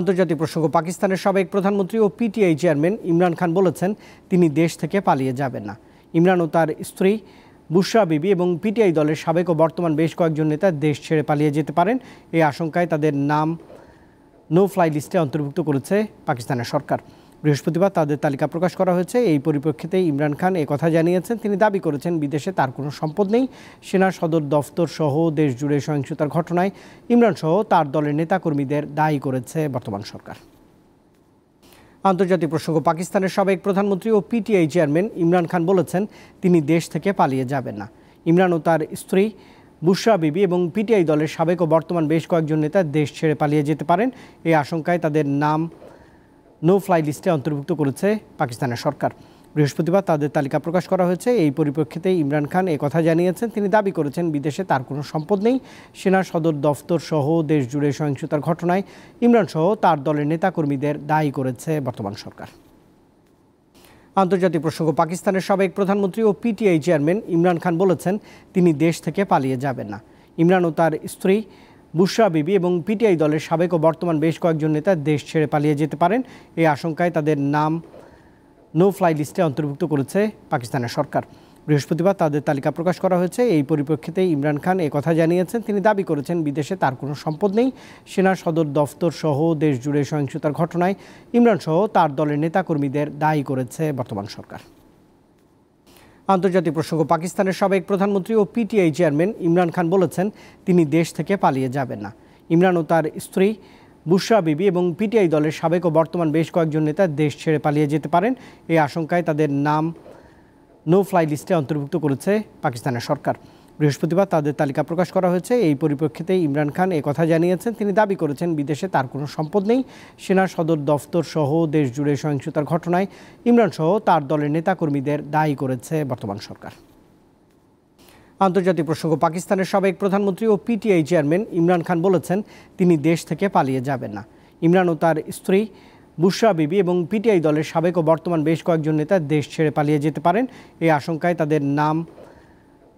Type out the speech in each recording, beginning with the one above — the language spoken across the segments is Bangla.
আন্তর্জাতিক প্রসঙ্গ পাকিস্তানের সাবেক প্রধানমন্ত্রী ও পিটিআই চেয়ারম্যান ইমরান খান বলেছেন তিনি দেশ থেকে পালিয়ে যাবেন না ইমরান ও তার স্ত্রী বুশরা বিবি এবং পিটিআই দলের সাবেক ও বর্তমান বেশ কয়েকজন নেতা দেশ ছেড়ে পালিয়ে যেতে পারেন এই আশঙ্কায় তাদের নাম নো ফ্লাই লিস্টে অন্তর্ভুক্ত করেছে পাকিস্তানের সরকার বৃহস্পতিবার তাদের তালিকা প্রকাশ করা হয়েছে এই পরিপ্রেক্ষিতে ইমরান খান কথা জানিয়েছেন তিনি দাবি করেছেন বিদেশে তার কোনো সম্পদ নেই সেনা সদর দফতর সহ দেশ জুড়ে সহিংসতার ঘটনায় ইমরান সহ তার দলের নেতাকর্মীদের দায়ী করেছে বর্তমান সরকার আন্তর্জাতিক প্রসঙ্গ পাকিস্তানের সাবেক প্রধানমন্ত্রী ও পিটিআই চেয়ারম্যান ইমরান খান বলেছেন তিনি দেশ থেকে পালিয়ে যাবেন না ইমরান ও তার স্ত্রী বুশরা বিবি এবং পিটিআই দলের সাবেক ও বর্তমান বেশ কয়েকজন নেতা দেশ ছেড়ে পালিয়ে যেতে পারেন এই আশঙ্কায় তাদের নাম নো ফ্লাই লিস্টে অন্তর্ভুক্ত করেছে পাকিস্তানের সরকার বৃহস্পতিবার তাদের তালিকা প্রকাশ করা হয়েছে এই পরিপ্রেক্ষিতে ইমরান খান কথা জানিয়েছেন তিনি দাবি করেছেন বিদেশে তার কোনো সম্পদ নেই সেনা সদর দফতর সহ দেশ জুড়ে সহিংসতার ঘটনায় ইমরান সহ তার দলের নেতাকর্মীদের দায়ী করেছে বর্তমান সরকার আন্তর্জাতিক প্রসঙ্গ পাকিস্তানের সাবেক প্রধানমন্ত্রী ও পিটিআই চেয়ারম্যান ইমরান খান বলেছেন তিনি দেশ থেকে পালিয়ে যাবেন না ইমরান ও তার স্ত্রী বুশরা বিবি এবং পিটিআই দলের সাবেক ও বর্তমান বেশ কয়েকজন নেতা দেশ ছেড়ে পালিয়ে যেতে পারেন এই আশঙ্কায় তাদের নাম নো ফ্লাই লিস্টে অন্তর্ভুক্ত করেছে পাকিস্তানের সরকার বৃহস্পতিবার তাদের তালিকা প্রকাশ করা হয়েছে এই পরিপ্রেক্ষিতে ইমরান খান কথা জানিয়েছেন তিনি দাবি করেছেন বিদেশে তার কোনো সম্পদ নেই সেনা সদর দফতর সহ দেশ জুড়ে সহিংসতার ঘটনায় ইমরান সহ তার দলের নেতাকর্মীদের দায়ী করেছে বর্তমান সরকার আন্তর্জাতিক প্রসঙ্গ পাকিস্তানের সাবেক প্রধানমন্ত্রী ও পিটিআই চেয়ারম্যান ইমরান খান বলেছেন তিনি দেশ থেকে পালিয়ে যাবেন না ইমরান ও তার স্ত্রী বুশরা বিবি এবং পিটিআই দলের সাবেক ও বর্তমান বেশ কয়েকজন নেতা দেশ ছেড়ে পালিয়ে যেতে পারেন এই আশঙ্কায় তাদের নাম নো ফ্লাই লিস্টে অন্তর্ভুক্ত করেছে পাকিস্তানের সরকার বৃহস্পতিবার তাদের তালিকা প্রকাশ করা হয়েছে এই পরিপ্রেক্ষিতে ইমরান খান কথা জানিয়েছেন তিনি দাবি করেছেন বিদেশে তার কোনো সম্পদ নেই সেনা সদর দফতর সহ দেশ জুড়ে সহিংসতার ঘটনায় ইমরান সহ তার দলের নেতাকর্মীদের দায়ী করেছে বর্তমান সরকার আন্তর্জাতিক প্রসঙ্গ পাকিস্তানের সাবেক প্রধানমন্ত্রী ও পিটিআই চেয়ারম্যান ইমরান খান বলেছেন তিনি দেশ থেকে পালিয়ে যাবেন না ইমরান ও তার স্ত্রী বুশরা বিবি এবং পিটিআই দলের সাবেক ও বর্তমান বেশ কয়েকজন নেতা দেশ ছেড়ে পালিয়ে যেতে পারেন এই আশঙ্কায় তাদের নাম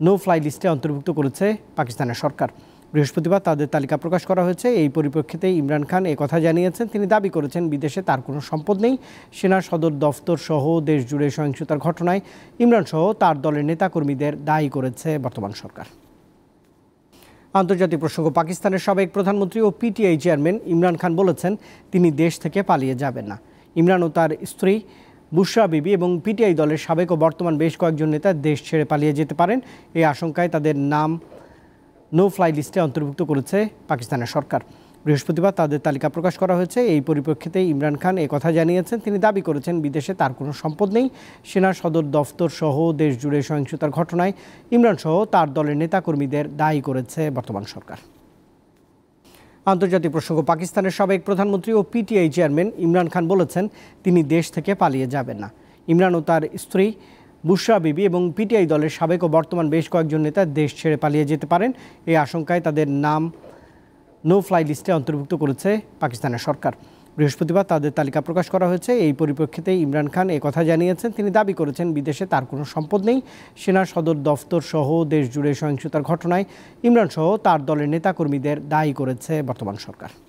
নো ফ্লাই লিস্টে অন্তর্ভুক্ত করেছে পাকিস্তানের সরকার বৃহস্পতিবার তাদের তালিকা প্রকাশ করা হয়েছে এই পরিপ্রেক্ষিতে ইমরান খান কথা জানিয়েছেন তিনি দাবি করেছেন বিদেশে তার কোনো সম্পদ নেই সেনা সদর দফতর সহ দেশ জুড়ে সহিংসতার ঘটনায় ইমরান সহ তার দলের নেতাকর্মীদের দায়ী করেছে বর্তমান সরকার আন্তর্জাতিক প্রসঙ্গ পাকিস্তানের সাবেক প্রধানমন্ত্রী ও পিটিআই চেয়ারম্যান ইমরান খান বলেছেন তিনি দেশ থেকে পালিয়ে যাবেন না ইমরান ও তার স্ত্রী বুশরা বিবি এবং পিটিআই দলের সাবেক ও বর্তমান বেশ কয়েকজন নেতা দেশ ছেড়ে পালিয়ে যেতে পারেন এই আশঙ্কায় তাদের নাম নো ফ্লাই লিস্টে অন্তর্ভুক্ত করেছে পাকিস্তানের সরকার বৃহস্পতিবার তাদের তালিকা প্রকাশ করা হয়েছে এই পরিপ্রেক্ষিতে ইমরান খান কথা জানিয়েছেন তিনি দাবি করেছেন বিদেশে তার কোনো সম্পদ নেই সেনা সদর দফতর সহ দেশ জুড়ে সহিংসতার ঘটনায় ইমরান সহ তার দলের নেতাকর্মীদের দায়ী করেছে বর্তমান সরকার আন্তর্জাতিক প্রসঙ্গ পাকিস্তানের সাবেক প্রধানমন্ত্রী ও পিটিআই চেয়ারম্যান ইমরান খান বলেছেন তিনি দেশ থেকে পালিয়ে যাবেন না ইমরান ও তার স্ত্রী বুশরা বিবি এবং পিটিআই দলের সাবেক ও বর্তমান বেশ কয়েকজন নেতা দেশ ছেড়ে পালিয়ে যেতে পারেন এই আশঙ্কায় তাদের নাম নো ফ্লাই লিস্টে অন্তর্ভুক্ত করেছে পাকিস্তানের সরকার বৃহস্পতিবার তাদের তালিকা প্রকাশ করা হয়েছে এই পরিপ্রেক্ষিতে ইমরান খান কথা জানিয়েছেন তিনি দাবি করেছেন বিদেশে তার কোনো সম্পদ নেই সেনা সদর দফতর সহ দেশ জুড়ে সহিংসতার ঘটনায় ইমরান সহ তার দলের নেতাকর্মীদের দায়ী করেছে বর্তমান সরকার